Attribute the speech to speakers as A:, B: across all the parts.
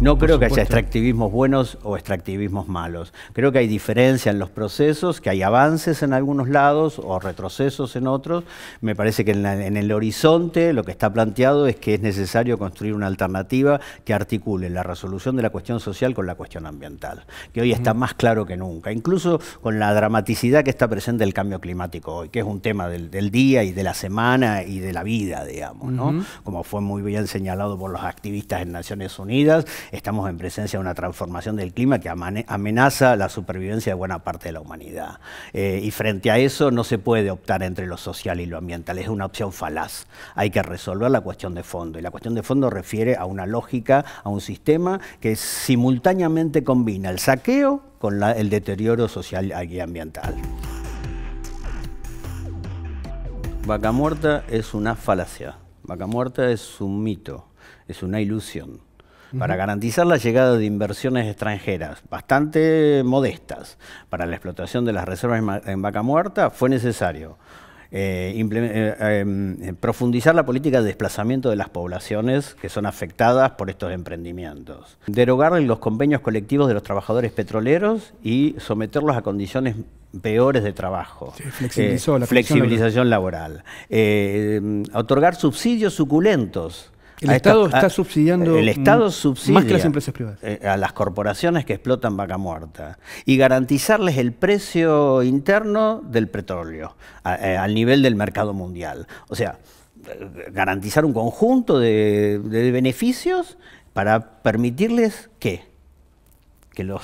A: No creo que haya extractivismos buenos o extractivismos malos. Creo que hay diferencia en los procesos, que hay avances en algunos lados o retrocesos en otros. Me parece que en, el horizonte lo que está planteado es que es necesario construir una alternativa que articule la resolución de la cuestión social con la cuestión ambiental, que hoy está más claro que nunca, incluso con la dramaticidad que está presente el cambio climático hoy, que es un tema del, día y de la semana y de la vida, digamos, ¿no? Como fue muy bien señalado por los activistas en Naciones Unidas estamos en presencia de una transformación del clima que amenaza la supervivencia de buena parte de la humanidad. Eh, y frente a eso no se puede optar entre lo social y lo ambiental, es una opción falaz. Hay que resolver la cuestión de fondo. Y la cuestión de fondo refiere a una lógica, a un sistema que simultáneamente combina el saqueo con el deterioro social y ambiental. Vaca muerta es una falacia. Vaca muerta es un mito, es una ilusión para garantizar la llegada de inversiones extranjeras, bastante modestas, para la explotación de las reservas en vaca muerta, fue necesario eh, eh, em, eh, profundizar la política de desplazamiento de las poblaciones que son afectadas por estos emprendimientos, derogar los convenios colectivos de los trabajadores petroleros y someterlos a condiciones peores de trabajo. flexibilización laboral. Em, otorgar subsidios suculentos el Estado está subsidiando más que las empresas privadas. Eh, a las corporaciones que explotan vaca muerta y garantizarles el precio interno del petróleo eh, al nivel del mercado mundial. O sea, eh, garantizar un conjunto de, beneficios para permitirles que que los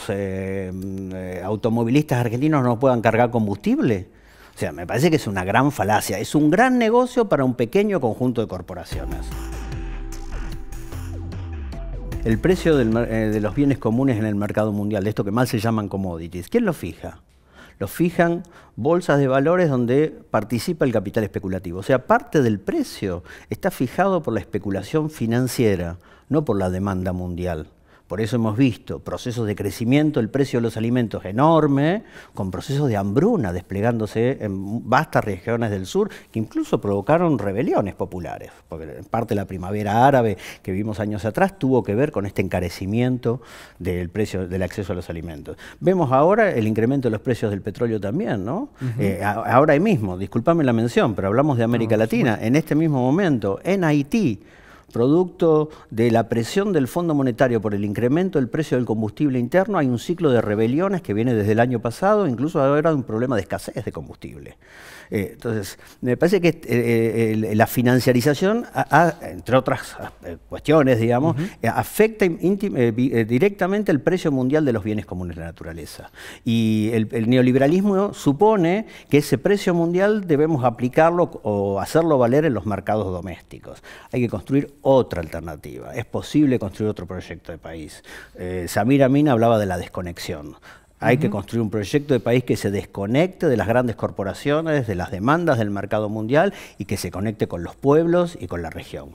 A: automovilistas argentinos no puedan cargar combustible. O sea, me parece que es una gran falacia, es un gran negocio para un pequeño conjunto de corporaciones el precio eh, de los bienes comunes en el mercado mundial, de esto que mal se llaman commodities, ¿quién lo fija? Lo fijan bolsas de valores donde participa el capital especulativo. O sea, parte del precio está fijado por la especulación financiera, no por la demanda mundial. Por eso hemos visto procesos de crecimiento el precio de los alimentos enorme, con procesos de hambruna desplegándose en vastas regiones del sur, que incluso provocaron rebeliones populares, porque parte de la primavera árabe que vimos años atrás tuvo que ver con este encarecimiento del precio del acceso a los alimentos. Vemos ahora el incremento de los precios del petróleo también, ¿no? Eh, ahora mismo, disculpame la mención, pero hablamos de América Latina, en este mismo momento, en Haití, producto de la presión del Fondo Monetario por el incremento del precio del combustible interno, hay un ciclo de rebeliones que viene desde el año pasado, incluso ahora un problema de escasez de combustible. Eh, entonces, me parece que eh, eh, la financiarización, entre otras cuestiones, digamos, afecta directamente el precio mundial de los bienes comunes de la naturaleza. Y el, el neoliberalismo supone que ese precio mundial debemos aplicarlo o hacerlo valer en los mercados domésticos. Hay que construir otra alternativa. Es posible construir otro proyecto de país. Eh, Samira Mina hablaba de la desconexión. Hay que construir un proyecto de país que se desconecte de las grandes corporaciones, de las demandas del mercado mundial y que se conecte con los pueblos y con la región.